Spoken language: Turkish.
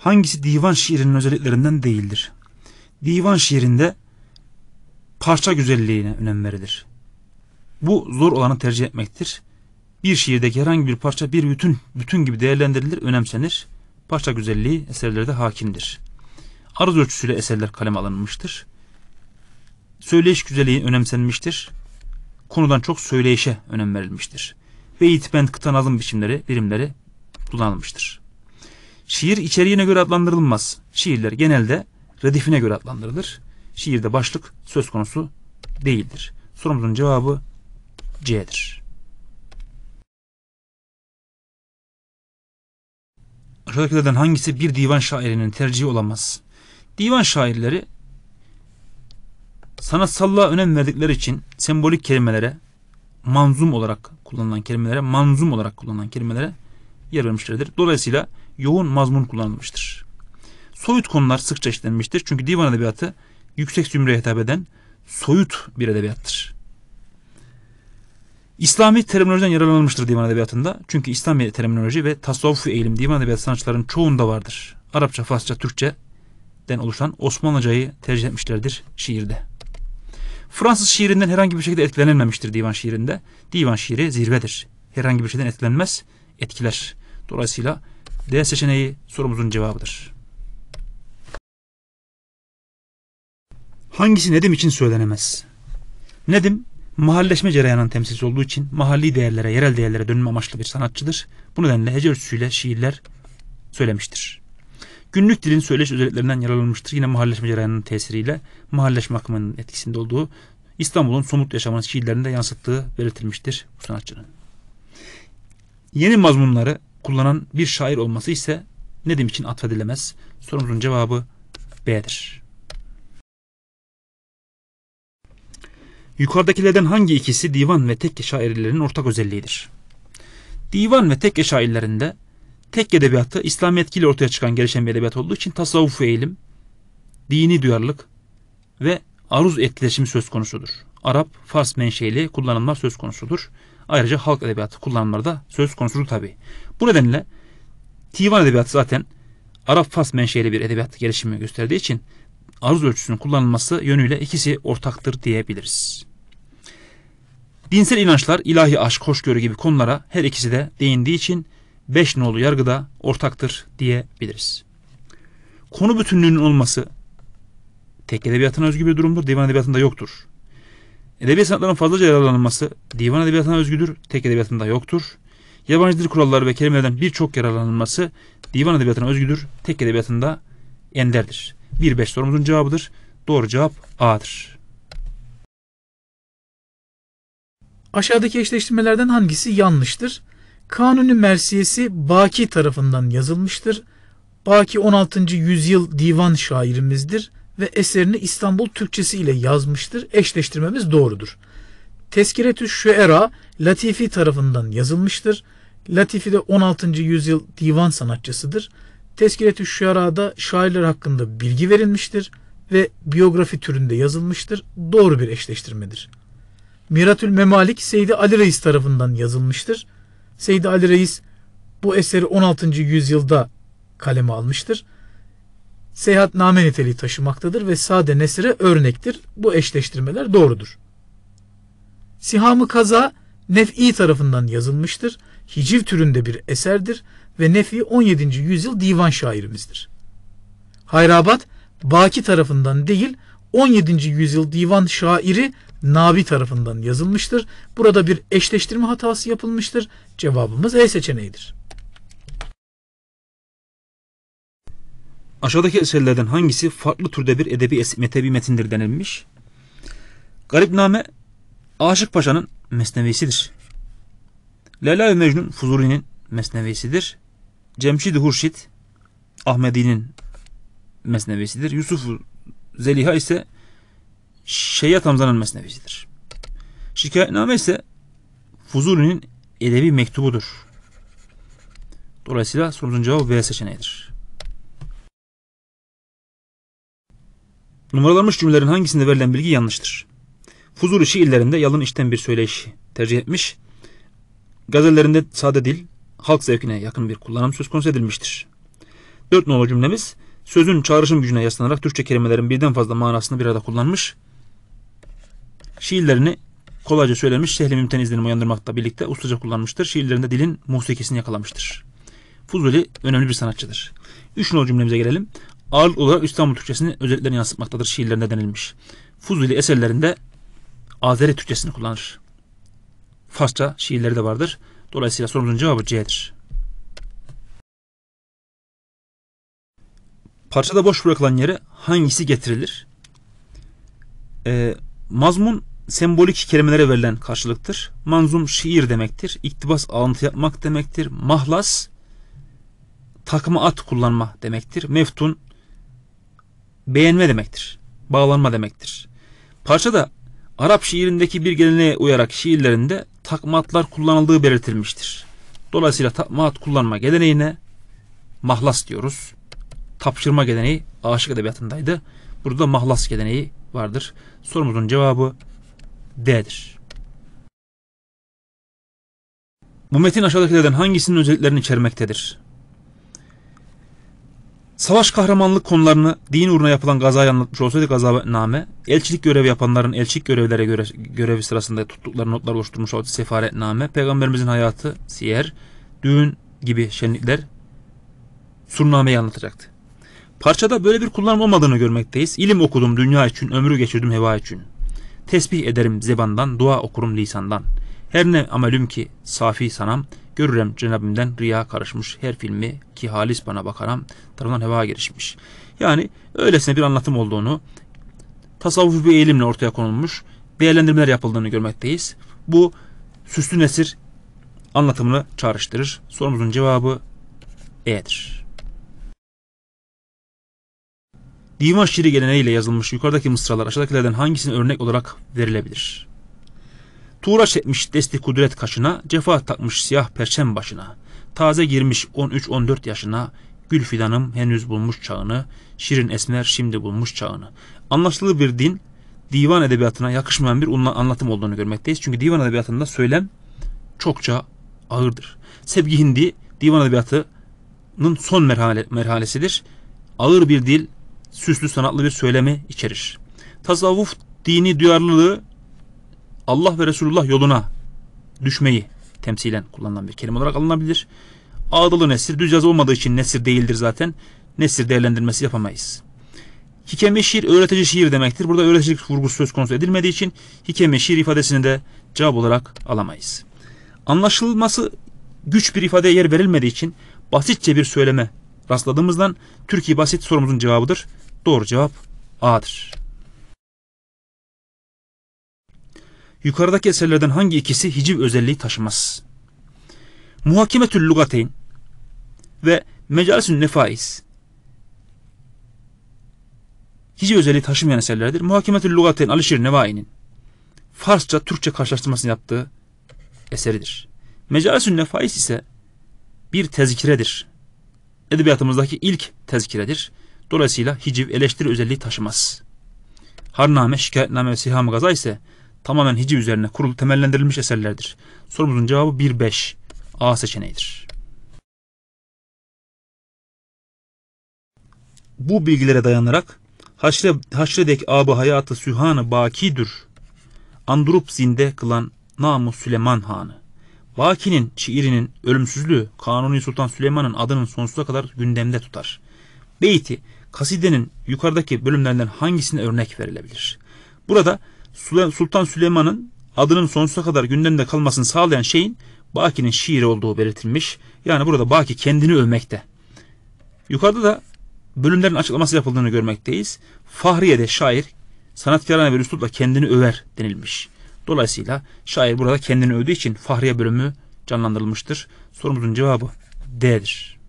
hangisi divan şiirinin özelliklerinden değildir? Divan şiirinde parça güzelliğine önem verilir. Bu zor olanı tercih etmektir. Bir şiirdeki herhangi bir parça bir bütün, bütün gibi değerlendirilir, önemsenir. Parça güzelliği eserlerde hakimdir. Arz ölçüsüyle eserler kaleme alınmıştır. Söyleyiş güzelliği önemsenmiştir. Konudan çok söyleyişe önem verilmiştir. Ve bent, kıta, nazım biçimleri, birimleri kullanılmıştır. Şiir içeriğine göre adlandırılmaz. Şiirler genelde redifine göre adlandırılır. Şiirde başlık söz konusu değildir. Sorumuzun cevabı C'dir. Aşağıdakilerden hangisi bir divan şairinin tercihi olamaz? Divan şairleri sanatsallığa önem verdikleri için sembolik kelimelere manzum olarak kullanılan kelimelere manzum olarak kullanılan kelimelere yer vermişlerdir. Dolayısıyla yoğun mazmun kullanılmıştır. Soyut konular sıkça işlenmiştir. Çünkü divan edebiyatı yüksek zümreye hitap eden soyut bir edebiyattır. İslami terminolojiden yararlanılmıştır divan edebiyatında. Çünkü İslami terminoloji ve tasavvufi eğilim divan edebiyatı sanatçıların çoğunda vardır. Arapça, Farsça, Türkçe'den oluşan Osmanlıcayı tercih etmişlerdir şiirde. Fransız şiirinden herhangi bir şekilde etkilenilmemiştir divan şiirinde. Divan şiiri zirvedir. Herhangi bir şeyden etkilenmez, etkiler. Dolayısıyla D seçeneği sorumuzun cevabıdır. Hangisi Nedim için söylenemez? Nedim, mahalleşme cereyanının temsilcisi olduğu için mahalli değerlere, yerel değerlere dönme amaçlı bir sanatçıdır. Bu nedenle hece ölçüsüyle şiirler söylemiştir. Günlük dilin söyleyiş özelliklerinden yararlanmıştır. Yine mahalleşme cereyanının tesiriyle mahalleşme akımının etkisinde olduğu İstanbul'un somut yaşamının şiirlerinde yansıttığı belirtilmiştir bu sanatçının. Yeni mazmunları kullanan bir şair olması ise Nedim için atfedilemez. Sorumuzun cevabı B'dir. Yukarıdakilerden hangi ikisi divan ve tekke şairlerinin ortak özelliğidir? Divan ve tekke şairlerinde tek edebiyatı İslami etkili ortaya çıkan gelişen bir edebiyat olduğu için tasavvuf eğilim, dini duyarlılık ve aruz etkileşimi söz konusudur. Arap, Fars menşeili kullanımlar söz konusudur. Ayrıca halk edebiyatı kullanımları da söz konusudur tabi. Bu nedenle Divan edebiyatı zaten Arap Fas menşeli bir edebiyat gelişimi gösterdiği için aruz ölçüsünün kullanılması yönüyle ikisi ortaktır diyebiliriz. Dinsel inançlar, ilahi aşk, hoşgörü gibi konulara her ikisi de değindiği için beş nolu yargıda ortaktır diyebiliriz. Konu bütünlüğünün olması tek edebiyatın özgü bir durumdur, divan edebiyatında yoktur. Edebi sanatların fazlaca yararlanılması divan edebiyatına özgüdür, tek edebiyatında yoktur. Yabancı dil kuralları ve kelimelerden birçok yararlanılması divan edebiyatına özgüdür, tek edebiyatında enderdir. Bir beş sorumuzun cevabıdır. Doğru cevap A'dır. Aşağıdaki eşleştirmelerden hangisi yanlıştır? Kanuni Mersiyesi Baki tarafından yazılmıştır. Baki 16. yüzyıl divan şairimizdir ve eserini İstanbul Türkçesi ile yazmıştır. Eşleştirmemiz doğrudur. Teskiretü Şüera Latifi tarafından yazılmıştır. Latifi de 16. yüzyıl divan sanatçısıdır. Teskiretü Şüera'da şairler hakkında bilgi verilmiştir ve biyografi türünde yazılmıştır. Doğru bir eşleştirmedir. Miratül Memalik Seydi Ali Reis tarafından yazılmıştır. Seydi Ali Reis bu eseri 16. yüzyılda kaleme almıştır seyahatname niteliği taşımaktadır ve sade nesire örnektir. Bu eşleştirmeler doğrudur. Sihamı kaza Nef'i tarafından yazılmıştır. Hiciv türünde bir eserdir ve Nef'i 17. yüzyıl divan şairimizdir. Hayrabat Baki tarafından değil 17. yüzyıl divan şairi Nabi tarafından yazılmıştır. Burada bir eşleştirme hatası yapılmıştır. Cevabımız E seçeneğidir. Aşağıdaki eserlerden hangisi farklı türde bir edebi metebi metindir denilmiş? Garipname Aşık Paşa'nın mesnevisidir. Leyla ve Mecnun Fuzuli'nin mesnevisidir. Cemşid Hurşit Ahmedi'nin mesnevisidir. Yusuf Zeliha ise Şeyhat Hamza'nın mesnevisidir. Şikayetname ise Fuzuli'nin edebi mektubudur. Dolayısıyla sorunun cevabı B seçeneğidir. Numaralanmış cümlelerin hangisinde verilen bilgi yanlıştır? Fuzuli şiirlerinde yalın işten bir söyleyiş tercih etmiş. Gazellerinde sade dil, halk zevkine yakın bir kullanım söz konusu edilmiştir. Dört nolu cümlemiz sözün çağrışım gücüne yaslanarak Türkçe kelimelerin birden fazla manasını bir arada kullanmış. Şiirlerini kolayca söylemiş, şehli mümten izlenimi uyandırmakla birlikte ustaca kullanmıştır. Şiirlerinde dilin musikisini yakalamıştır. Fuzuli önemli bir sanatçıdır. Üç nol cümlemize gelelim ağırlıklı olarak İstanbul Türkçesinin özelliklerini yansıtmaktadır şiirlerinde denilmiş. Fuzuli eserlerinde Azeri Türkçesini kullanır. Farsça şiirleri de vardır. Dolayısıyla sorumuzun cevabı C'dir. Parçada boş bırakılan yere hangisi getirilir? E, mazmun sembolik kelimelere verilen karşılıktır. Manzum şiir demektir. İktibas alıntı yapmak demektir. Mahlas takma at kullanma demektir. Meftun beğenme demektir. Bağlanma demektir. Parça da Arap şiirindeki bir geleneğe uyarak şiirlerinde takmatlar kullanıldığı belirtilmiştir. Dolayısıyla takmat kullanma geleneğine mahlas diyoruz. Tapşırma geleneği aşık edebiyatındaydı. Burada mahlas geleneği vardır. Sorumuzun cevabı D'dir. Bu metin aşağıdakilerden hangisinin özelliklerini içermektedir? Savaş kahramanlık konularını din uğruna yapılan gazayı anlatmış olsaydı gazavetname, elçilik görevi yapanların elçilik görevlere göre, görevi sırasında tuttukları notlar oluşturmuş olsaydı sefaretname, peygamberimizin hayatı, siyer, düğün gibi şenlikler surnameyi anlatacaktı. Parçada böyle bir kullanım olmadığını görmekteyiz. İlim okudum dünya için, ömrü geçirdim heva için. Tesbih ederim zebandan, dua okurum lisandan. Her ne amelüm ki safi sanam, Görürüm cenabimden riya karışmış her filmi ki halis bana bakaram tarafından heva gelişmiş. Yani öylesine bir anlatım olduğunu tasavvuf bir eğilimle ortaya konulmuş değerlendirmeler yapıldığını görmekteyiz. Bu süslü nesir anlatımını çağrıştırır. Sorumuzun cevabı E'dir. Divan şiiri geleneğiyle yazılmış yukarıdaki mısralar aşağıdakilerden hangisini örnek olarak verilebilir? Tuğra çekmiş desti kudret kaşına, cefa takmış siyah perçem başına. Taze girmiş 13-14 yaşına, gül fidanım henüz bulmuş çağını, şirin esmer şimdi bulmuş çağını. Anlaşılır bir din, divan edebiyatına yakışmayan bir anlatım olduğunu görmekteyiz. Çünkü divan edebiyatında söylem çokça ağırdır. Sevgi Hindi divan edebiyatının son merhale, merhalesidir. Ağır bir dil, süslü sanatlı bir söylemi içerir. Tasavvuf dini duyarlılığı Allah ve Resulullah yoluna düşmeyi temsilen kullanılan bir kelime olarak alınabilir. Ağdalı nesir düz yazı olmadığı için nesir değildir zaten. Nesir değerlendirmesi yapamayız. Hikeme şiir öğretici şiir demektir. Burada öğretici vurgusu söz konusu edilmediği için hikeme şiir ifadesini de cevap olarak alamayız. Anlaşılması güç bir ifadeye yer verilmediği için basitçe bir söyleme rastladığımızdan Türkiye basit sorumuzun cevabıdır. Doğru cevap A'dır. Yukarıdaki eserlerden hangi ikisi hiciv özelliği taşımaz? Muhakimetül lugateyn ve mecalisün nefais hiciv özelliği taşımayan eserlerdir. Muhakimetül lugateyn Alişir Nevai'nin Farsça Türkçe karşılaştırmasını yaptığı eseridir. Mecalisün nefais ise bir tezkiredir. Edebiyatımızdaki ilk tezkiredir. Dolayısıyla hiciv eleştiri özelliği taşımaz. Harname, şikayetname ve siham gaza ise tamamen hiciv üzerine kurulu temellendirilmiş eserlerdir. Sorumuzun cevabı 1-5 A seçeneğidir. Bu bilgilere dayanarak Haşre, Haşre'deki Abu Hayatı Sühan'ı Baki'dür. Andrup zinde kılan namus Süleyman Han'ı. Baki'nin şiirinin ölümsüzlüğü Kanuni Sultan Süleyman'ın adının sonsuza kadar gündemde tutar. Beyti, kasidenin yukarıdaki bölümlerinden hangisine örnek verilebilir? Burada Sultan Süleyman'ın adının sonsuza kadar gündemde kalmasını sağlayan şeyin Baki'nin şiiri olduğu belirtilmiş. Yani burada Baki kendini övmekte. Yukarıda da bölümlerin açıklaması yapıldığını görmekteyiz. Fahriye'de şair sanatkarane bir üslupla kendini över denilmiş. Dolayısıyla şair burada kendini övdüğü için Fahriye bölümü canlandırılmıştır. Sorumuzun cevabı D'dir.